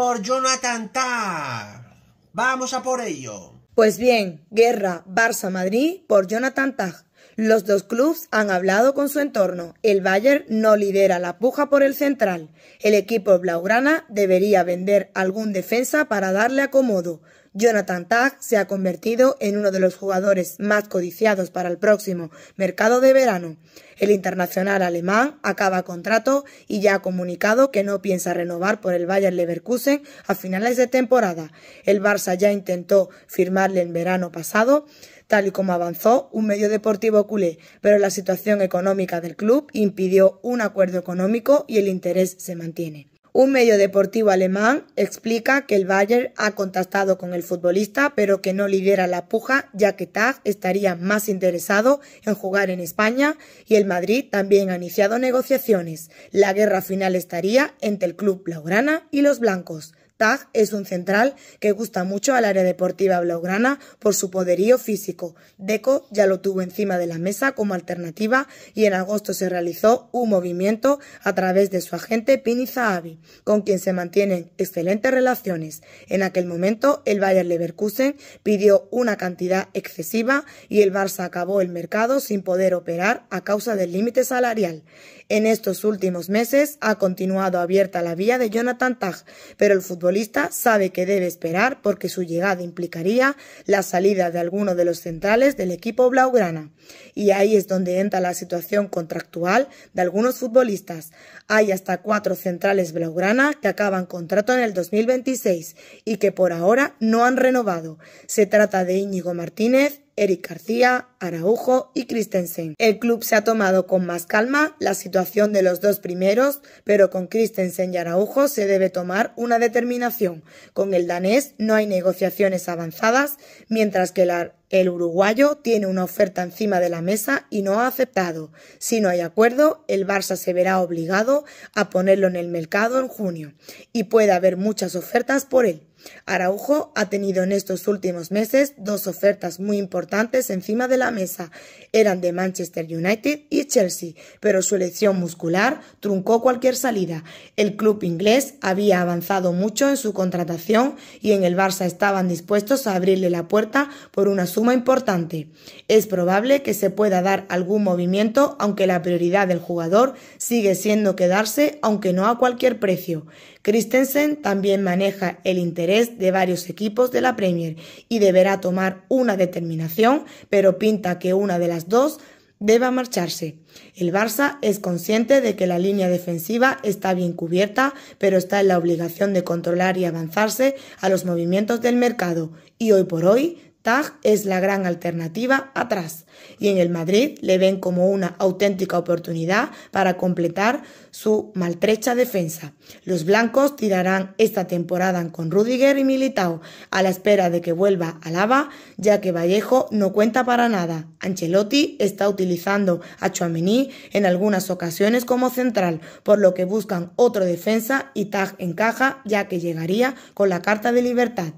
por Jonathan Tag. Vamos a por ello. Pues bien, guerra Barça-Madrid por Jonathan Tag. Los dos clubes han hablado con su entorno. El Bayern no lidera la puja por el central. El equipo blaugrana debería vender algún defensa para darle acomodo. Jonathan Tag se ha convertido en uno de los jugadores más codiciados para el próximo mercado de verano. El internacional alemán acaba contrato y ya ha comunicado que no piensa renovar por el Bayern Leverkusen a finales de temporada. El Barça ya intentó firmarle el verano pasado, tal y como avanzó un medio deportivo culé, pero la situación económica del club impidió un acuerdo económico y el interés se mantiene. Un medio deportivo alemán explica que el Bayern ha contactado con el futbolista, pero que no lidera la puja, ya que Tag estaría más interesado en jugar en España y el Madrid también ha iniciado negociaciones. La guerra final estaría entre el club blaugrana y los blancos. Tag es un central que gusta mucho al área deportiva blaugrana por su poderío físico. Deco ya lo tuvo encima de la mesa como alternativa y en agosto se realizó un movimiento a través de su agente Pini Zahavi, con quien se mantienen excelentes relaciones. En aquel momento el Bayern Leverkusen pidió una cantidad excesiva y el Barça acabó el mercado sin poder operar a causa del límite salarial. En estos últimos meses ha continuado abierta la vía de Jonathan Tag, pero el fútbol futbolista sabe que debe esperar porque su llegada implicaría la salida de alguno de los centrales del equipo blaugrana. Y ahí es donde entra la situación contractual de algunos futbolistas. Hay hasta cuatro centrales blaugrana que acaban contrato en el 2026 y que por ahora no han renovado. Se trata de Íñigo Martínez, Eric García, Araujo y Christensen. El club se ha tomado con más calma la situación de los dos primeros, pero con Christensen y Araujo se debe tomar una determinación. Con el danés no hay negociaciones avanzadas, mientras que el uruguayo tiene una oferta encima de la mesa y no ha aceptado. Si no hay acuerdo, el Barça se verá obligado a ponerlo en el mercado en junio y puede haber muchas ofertas por él. Araujo ha tenido en estos últimos meses dos ofertas muy importantes encima de la mesa. Eran de Manchester United y Chelsea, pero su elección muscular truncó cualquier salida. El club inglés había avanzado mucho en su contratación y en el Barça estaban dispuestos a abrirle la puerta por una suma importante. Es probable que se pueda dar algún movimiento, aunque la prioridad del jugador sigue siendo quedarse, aunque no a cualquier precio. Christensen también maneja el interés de varios equipos de la Premier y deberá tomar una determinación, pero pinta que una de las dos deba marcharse. El Barça es consciente de que la línea defensiva está bien cubierta, pero está en la obligación de controlar y avanzarse a los movimientos del mercado, y hoy por hoy Tag es la gran alternativa atrás, y en el Madrid le ven como una auténtica oportunidad para completar su maltrecha defensa. Los blancos tirarán esta temporada con Rudiger y Militao a la espera de que vuelva Alaba, ya que Vallejo no cuenta para nada. Ancelotti está utilizando a Chouameni en algunas ocasiones como central, por lo que buscan otro defensa y Tag encaja ya que llegaría con la carta de libertad.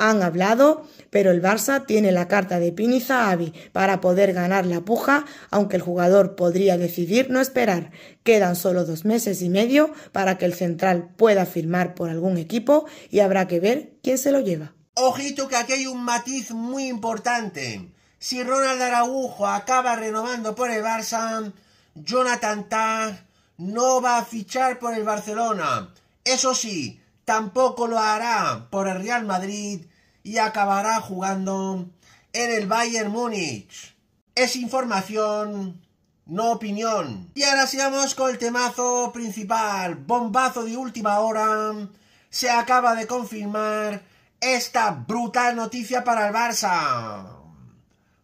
Han hablado, pero el Barça tiene la carta de Pini Zahavi para poder ganar la puja, aunque el jugador podría decidir no esperar. Quedan solo dos meses y medio para que el central pueda firmar por algún equipo y habrá que ver quién se lo lleva. Ojito que aquí hay un matiz muy importante. Si Ronald Araujo acaba renovando por el Barça, Jonathan no va a fichar por el Barcelona. Eso sí, tampoco lo hará por el Real Madrid y acabará jugando en el Bayern Múnich. Es información no opinión. Y ahora sigamos con el temazo principal, bombazo de última hora. Se acaba de confirmar esta brutal noticia para el Barça.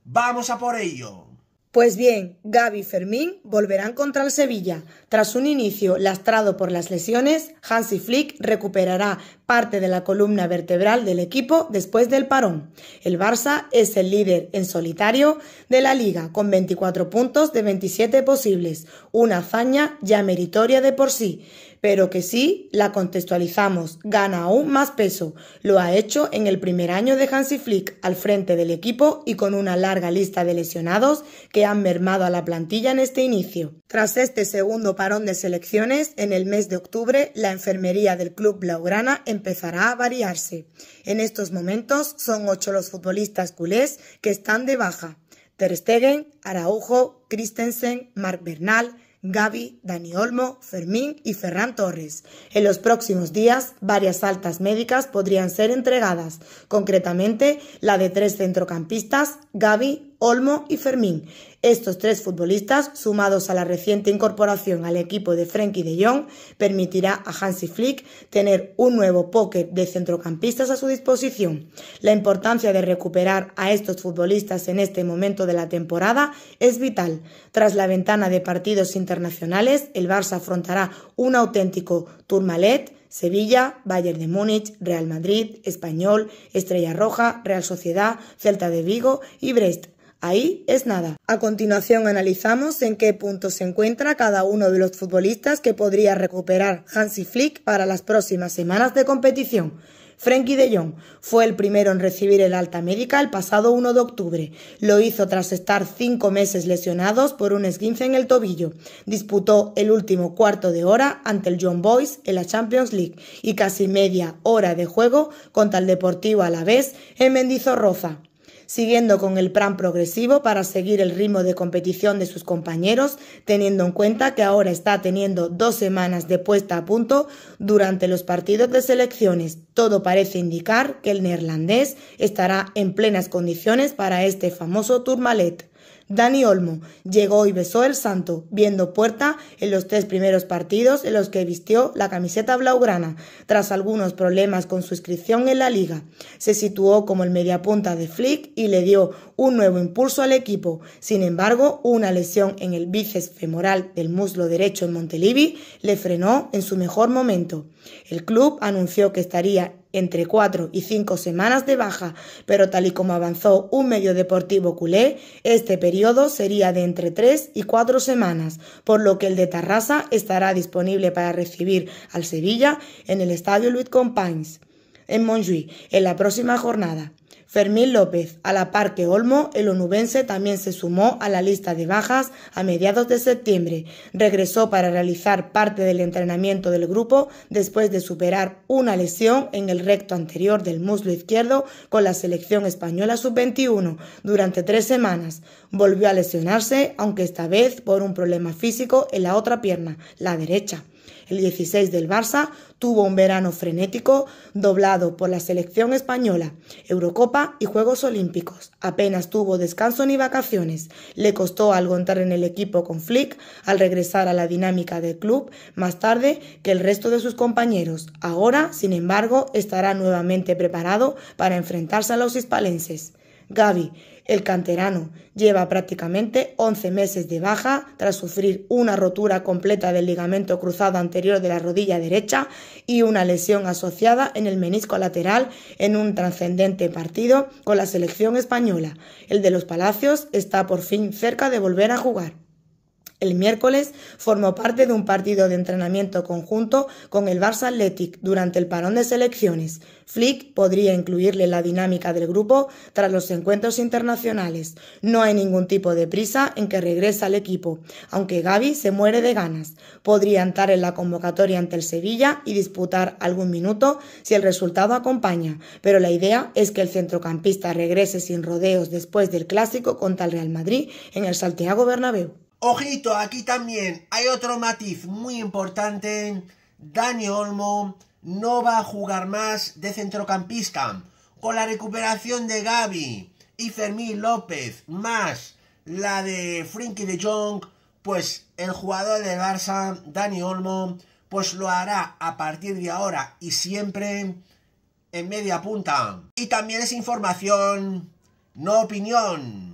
Vamos a por ello. Pues bien, Gaby y Fermín volverán contra el Sevilla. Tras un inicio lastrado por las lesiones, Hansi Flick recuperará parte de la columna vertebral del equipo después del parón. El Barça es el líder en solitario de la liga con 24 puntos de 27 posibles, una hazaña ya meritoria de por sí pero que sí la contextualizamos, gana aún más peso. Lo ha hecho en el primer año de Hansi Flick al frente del equipo y con una larga lista de lesionados que han mermado a la plantilla en este inicio. Tras este segundo parón de selecciones, en el mes de octubre, la enfermería del club blaugrana empezará a variarse. En estos momentos son ocho los futbolistas culés que están de baja. Ter Stegen, Araujo, Christensen, Marc Bernal, Gabi, Dani Olmo, Fermín y Ferran Torres. En los próximos días, varias altas médicas podrían ser entregadas, concretamente la de tres centrocampistas, Gaby, Olmo y Fermín. Estos tres futbolistas, sumados a la reciente incorporación al equipo de Frenkie de Jong, permitirá a Hansi Flick tener un nuevo póker de centrocampistas a su disposición. La importancia de recuperar a estos futbolistas en este momento de la temporada es vital. Tras la ventana de partidos internacionales, el Barça afrontará un auténtico tourmalet Sevilla, Bayern de Múnich, Real Madrid, Español, Estrella Roja, Real Sociedad, Celta de Vigo y Brest. Ahí es nada. A continuación analizamos en qué punto se encuentra cada uno de los futbolistas que podría recuperar Hansi Flick para las próximas semanas de competición. Frenkie de Jong fue el primero en recibir el alta médica el pasado 1 de octubre. Lo hizo tras estar cinco meses lesionados por un esguince en el tobillo. Disputó el último cuarto de hora ante el John Boys en la Champions League y casi media hora de juego contra el Deportivo Alavés en Mendizorroza siguiendo con el plan progresivo para seguir el ritmo de competición de sus compañeros, teniendo en cuenta que ahora está teniendo dos semanas de puesta a punto durante los partidos de selecciones. Todo parece indicar que el neerlandés estará en plenas condiciones para este famoso Tourmalet. Dani Olmo llegó y besó el santo, viendo puerta en los tres primeros partidos en los que vistió la camiseta blaugrana, tras algunos problemas con su inscripción en la liga. Se situó como el mediapunta de Flick y le dio un nuevo impulso al equipo. Sin embargo, una lesión en el bíceps femoral del muslo derecho en Montelivi le frenó en su mejor momento. El club anunció que estaría entre cuatro y cinco semanas de baja, pero tal y como avanzó un medio deportivo culé, este periodo sería de entre tres y cuatro semanas, por lo que el de Tarrasa estará disponible para recibir al Sevilla en el Estadio louis Companys en Montjuic en la próxima jornada. Fermín López, a la par que Olmo, el onubense también se sumó a la lista de bajas a mediados de septiembre. Regresó para realizar parte del entrenamiento del grupo después de superar una lesión en el recto anterior del muslo izquierdo con la selección española sub-21 durante tres semanas. Volvió a lesionarse, aunque esta vez por un problema físico en la otra pierna, la derecha el 16 del Barça, tuvo un verano frenético, doblado por la selección española, Eurocopa y Juegos Olímpicos. Apenas tuvo descanso ni vacaciones. Le costó algo entrar en el equipo con Flick al regresar a la dinámica del club más tarde que el resto de sus compañeros. Ahora, sin embargo, estará nuevamente preparado para enfrentarse a los hispalenses. Gaby, el canterano, lleva prácticamente 11 meses de baja tras sufrir una rotura completa del ligamento cruzado anterior de la rodilla derecha y una lesión asociada en el menisco lateral en un trascendente partido con la selección española. El de los Palacios está por fin cerca de volver a jugar. El miércoles formó parte de un partido de entrenamiento conjunto con el Barça Athletic durante el parón de selecciones. Flick podría incluirle la dinámica del grupo tras los encuentros internacionales. No hay ningún tipo de prisa en que regrese al equipo, aunque Gaby se muere de ganas. Podría entrar en la convocatoria ante el Sevilla y disputar algún minuto si el resultado acompaña, pero la idea es que el centrocampista regrese sin rodeos después del clásico contra el Real Madrid en el Santiago Bernabéu. Ojito, aquí también hay otro matiz muy importante. Dani Olmo no va a jugar más de centrocampista. Con la recuperación de Gaby y Fermín López, más la de Frinky de Jong, pues el jugador de Barça, Dani Olmo, pues lo hará a partir de ahora y siempre en media punta. Y también es información, no opinión.